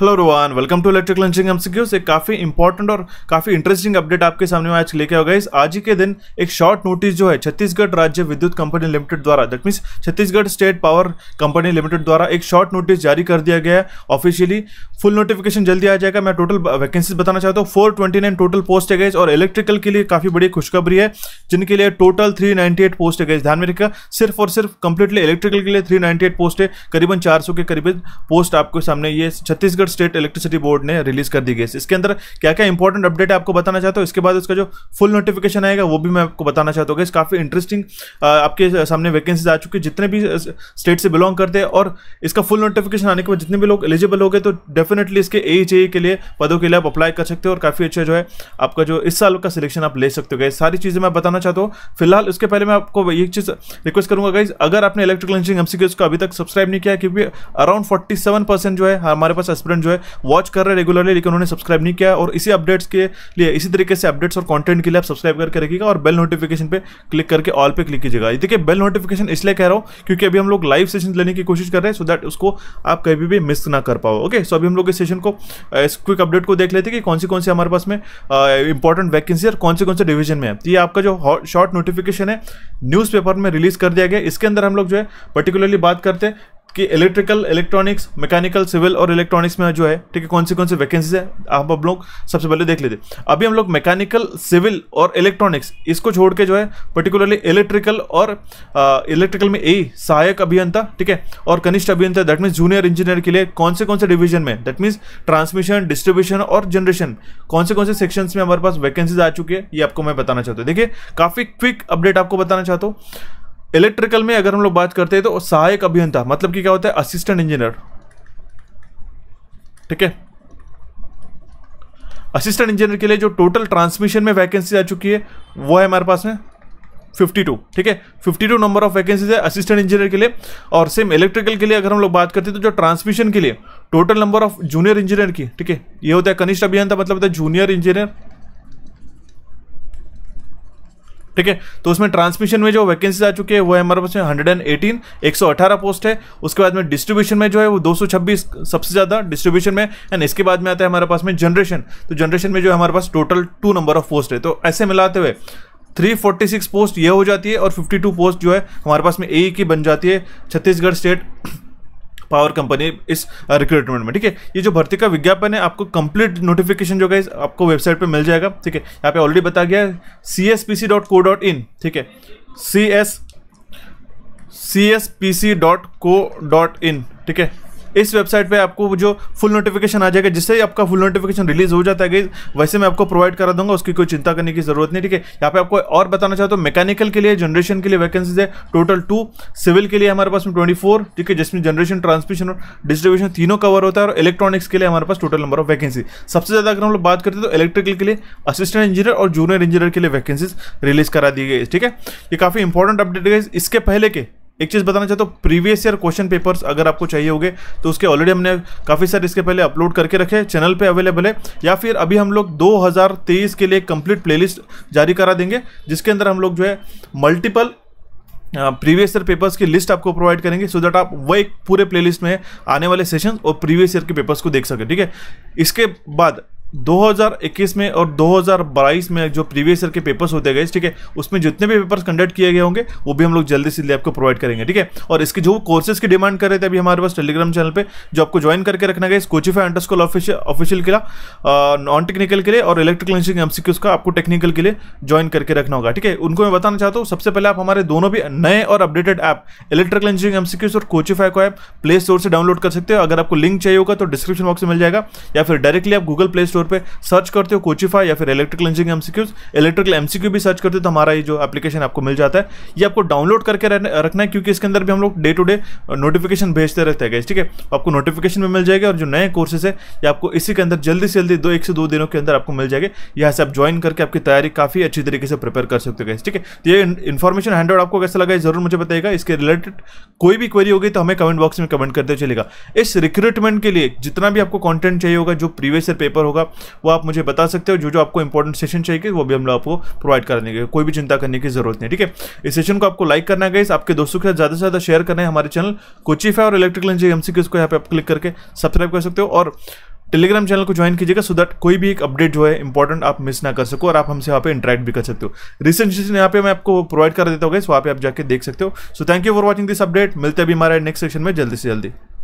hello Rohan welcome to electrical engineering MCQ से काफ़ी important और काफ़ी इंटरेस्टिंग अपडेट आपके सामने आज लेके होगा इस आज ही के दिन एक शॉर्ट नोटिस जो है छत्तीसगढ़ राज्य विद्युत कंपनी लिमिटेड द्वारा that means Chhattisgarh state power company limited द्वारा एक शॉर्ट नोटिस जारी कर दिया गया है ऑफिशियली फुल नोटिफिकेशन जल्दी आ जाएगा मैं टोटल वैकेंसीज बताना चाहता हूँ four twenty nine total post है गए और इलेक्ट्रिकल के लिए काफ़ी बड़ी खुशखबरी है जिनके लिए टोटल थ्री एट पोस्ट है गई ध्यान में रखा सिर्फ और सिर्फ कंप्लीटली इलेक्ट्रिकल के लिए थ्री नाइन्टी एट पोस्ट है करीबन चार सौ के करीबन पोस्ट आपके सामने ये Chhattisgarh Chhattisgarh state electricity board ने रिलीज कर दी गई इसके अंदर क्या क्या इंपॉर्टेंट अपडेट है आपको बताना चाहता हूँ इसके बाद उसका जो फुल नोटिफिकेशन आएगा वो भी मैं आपको बताना चाहता हूँ काफ़ी इंटरेस्टिंग आपके सामने वैकेंसीज आ चुकी है जितने भी स्टेट से बिलोंग करते हैं और इसका फुल नोटिफिकेशन आने के बाद जितने भी लोग एलिजिबल हो गए तो डेफिनेटली इसके ए e e के लिए पदों के लिए आप अप्लाई कर सकते हो और काफ़ी अच्छा जो है आपका जो इस साल का सिलेक्शन आप ले सकते हो गए सारी चीज़ें मैं बताना चाहता हूँ फिलहाल उसके पहले मैं आपको एक चीज़ रिक्वेस्ट करूंगा गाइज अगर आपने इलेक्ट्रिकल इंजीनियरिंग एमसीक्यूज को अभी तक सब्सक्राइब नहीं किया क्योंकि अराउंड 47 परसेंट जो है हमारे पास एस्पिरेंट स्टूडेंट जो है वॉच कर रहे हैं रेगुलरली लेकिन उन्होंने सब्सक्राइब नहीं किया और इसी अपडेट्स के लिए इसी तरीके से अपडेट्स और कॉन्टेंट के लिए आप सब्सक्राइब करके रखिएगा और बेल नोटिफिकेशन पर क्लिक करके ऑल पर क्लिक कीजिएगा देखिए बेल नोटिफिकेशन इसलिए कह रहा हूँ क्योंकि अभी हम लोग लाइव सेशन लेने की कोशिश कर रहे हैं सो दैट उसको आप कभी भी मिस ना कर पाओ ओके सो अभी हम लोग इस सेशन को इस क्विक अपडेट को देख लेते हैं कि कौन सी कौन सी हमारे पास में इंपॉर्टेंट वैकेंसी और कौन से कौन से डिवीजन में है तो ये आपका जो शॉर्ट नोटिफिकेशन है न्यूज़पेपर में रिलीज कर दिया गया इसके अंदर हम लोग जो है पर्टिकुलरली बात करते हैं कि इलेक्ट्रिकल इलेक्ट्रॉनिक्स मैकेनिकल सिविल और इलेक्ट्रॉनिक्स में जो है ठीक है कौन सी कौन सी वैकेंसीज है आप अब लोग सबसे पहले देख लेते अभी हम लोग मैकेनिकल सिविल और इलेक्ट्रॉनिक्स इसको छोड़ के जो है पर्टिकुलरली इलेक्ट्रिकल और इलेक्ट्रिकल में ए सहायक अभियंता ठीक है और कनिष्ठ अभियंता दैट मीन्स जूनियर इंजीनियर के लिए कौन से कौन से डिवीजन में दैट मीन्स ट्रांसमिशन डिस्ट्रीब्यूशन और जनरेशन कौन से कौन से सेक्शन में हमारे पास वैकेंसीज आ चुकी है ये आपको मैं बताना चाहता हूँ देखिए काफ़ी क्विक अपडेट आपको बताना चाहता हूँ इलेक्ट्रिकल में अगर हम लोग बात करते हैं तो सहायक अभियंता मतलब कि क्या होता है असिस्टेंट इंजीनियर ठीक है असिस्टेंट इंजीनियर के लिए जो टोटल ट्रांसमिशन में वैकेंसी आ चुकी है वो है हमारे पास में 52 ठीक है 52 नंबर ऑफ वैकेंसीज है असिस्टेंट इंजीनियर के लिए और सेम इलेक्ट्रिकल के लिए अगर हम लोग बात करते हैं तो जो ट्रांसमिशन के लिए total number of junior engineer की ठीक है ये होता है कनिष्ठ अभियंता मतलब होता है जूनियर इंजीनियर ठीक है तो उसमें ट्रांसमिशन में जो वैकेंसीज आ चुकी है वो हमारे पास हंड्रेड एंड एटीन एक सौ अठारह पोस्ट है उसके बाद में डिस्ट्रीब्यूशन में जो है वो दो सौ छब्बीस सबसे ज़्यादा डिस्ट्रीब्यूशन में एंड इसके बाद में आता है हमारे पास में जनरेशन तो जनरेशन में जो है हमारे पास total two number of post है तो ऐसे मिलाते हुए 346 पोस्ट ये हो जाती है और 52 पोस्ट जो है हमारे पास में ए की e बन जाती है छत्तीसगढ़ स्टेट पावर कंपनी इस रिक्रूटमेंट uh, में ठीक है ये जो भर्ती का विज्ञापन है आपको कंप्लीट नोटिफिकेशन जो है आपको वेबसाइट पर मिल जाएगा ठीक है यहाँ पे ऑलरेडी बता गया C S P C dot co dot in ठीक है C S C S P C dot co dot in ठीक है इस वेबसाइट पे आपको जो फुल नोटिफिकेशन आ जाएगा जिससे आपका फुल नोटिफिकेशन रिलीज हो जाता है वैसे मैं आपको प्रोवाइड करा दूंगा उसकी कोई चिंता करने की जरूरत नहीं ठीक है यहाँ पे आपको और बताना चाहता हूँ मैकेनिकल के लिए जनरेशन के लिए वैकेंसीज है टोटल टू सिविल के लिए हमारे पास में ट्वेंटी फोर ठीक है जिसमें जनरेशन ट्रांसमिशन और डिस्ट्रीब्यूशन तीनों कवर होता है और इलेक्ट्रॉनिक्स के लिए हमारे पास टोटल नंबर ऑफ वैकेंसी सबसे ज्यादा अगर हम लोग बात करते हैं तो इलेक्ट्रिकल के लिए असिस्टेंट इंजीनियर और जूनियर इंजीनियर के लिए वैकेंसीज रिलीज करा दी गई ठीक है ये काफी इंपॉर्टेंट अपडेट है इसके पहले के एक चीज़ बताना चाहता हूँ प्रीवियस ईयर क्वेश्चन पेपर्स अगर आपको चाहिए होंगे तो उसके ऑलरेडी हमने काफ़ी सारे इसके पहले अपलोड करके रखे चैनल पे अवेलेबल है या फिर अभी हम लोग 2023 के लिए कंप्लीट प्लेलिस्ट जारी करा देंगे जिसके अंदर हम लोग जो है मल्टीपल प्रीवियस ईयर पेपर्स की लिस्ट आपको प्रोवाइड करेंगे सो दैट आप वह एक पूरे प्लेलिस्ट में आने वाले सेशन और प्रीवियस ईयर के पेपर्स को देख सकें ठीक है इसके बाद 2021 में और 2022 में जो प्रीवियस ईयर के पेपर्स होते गए ठीक है उसमें जितने भी पेपर्स कंडक्ट किए गए होंगे वो भी हम लोग जल्दी से जल्दी आपको प्रोवाइड करेंगे ठीक है और इसके जो कोर्सेज की डिमांड कर रहे थे अभी हमारे पास टेलीग्राम चैनल पे जो आपको ज्वाइन करके रखना गया कोचिफाई अंडर स्कूल ऑफिशियल के नॉन टेक्निकल के लिए और इलेक्ट्रिकल इंजीनियरिंग एमसीक्यूज का आपको टेक्निकल के लिए ज्वाइन करके रखना होगा ठीक है उनको मैं बताना चाहता हूँ सबसे पहले आप हमारे दोनों भी नए और updated app electrical engineering MCQs और कोचिफाई को ऐप प्ले स्टोर से डाउनलोड कर सकते हो अगर आपको लिंक चाहिए होगा तो डिस्क्रिप्शन बॉक्स में मिल जाएगा या फिर डायरेक्टली आप गूगल प्ले स्टोर स्टोर पे सर्च करते हो कोचिफाई या फिर electrical engineering MCQs electrical MCQ भी सर्च करते हो तो हमारा ये जो एप्लीकेशन आपको मिल जाता है ये आपको डाउनलोड करके रखना है क्योंकि इसके अंदर भी हम लोग डे टू डे नोटिफिकेशन भेजते रहते हैं ठीक है तो आपको नोटिफिकेशन में मिल जाएगा और जो नए कोर्सेज है ये आपको इसी के अंदर जल्दी से जल्दी दो एक से दो दिनों के अंदर आपको मिल जाएगा यहाँ से आप ज्वाइन करके आपकी तैयारी काफ़ी अच्छी तरीके से प्रिपेयर कर सकते हो ठीक है तो ये इन्फॉर्मेशन हैंड आपको कैसा लगा जरूर मुझे बताएगा इसके रिलेटेड कोई भी क्वेरी होगी तो हमें कमेंट बॉक्स में कमेंट करते चलेगा इस रिक्रूटमेंट के लिए जितना भी आपको कंटेंट चाहिए होगा जो प्रीवियस ईयर पेपर होगा वो आप मुझे बता सकते हो जो जो आपको इंपॉर्टेंट सेशन चाहिए वो भी हम लोग आपको प्रोवाइड कर देंगे कोई भी चिंता करने की जरूरत नहीं ठीक है इस सेशन को आपको लाइक करना है आपके दोस्तों के साथ ज़्यादा से ज़्यादा शेयर करना है हमारे चैनल कोचिफ है और इलेक्ट्रिकल इंजीनियर एमसीक्यूज को यहाँ पे आप क्लिक करके सब्सक्राइब कर सकते हो और टेलीग्राम चैनल को ज्वाइन कीजिएगा सो दैट कोई भी एक अपडेट जो है इंपॉर्टेंट आप मिस ना कर सको और आप हमसे यहाँ पे इंटरेक्ट भी कर सकते हो रिसेंट सेशन यहाँ पे मैं आपको प्रोवाइड कर देता हूँ वहाँ पे आप जाके देख सकते हो so thank you for watching this update मिलते हैं अभी हमारे नेक्स्ट सेशन में जल्दी से जल्दी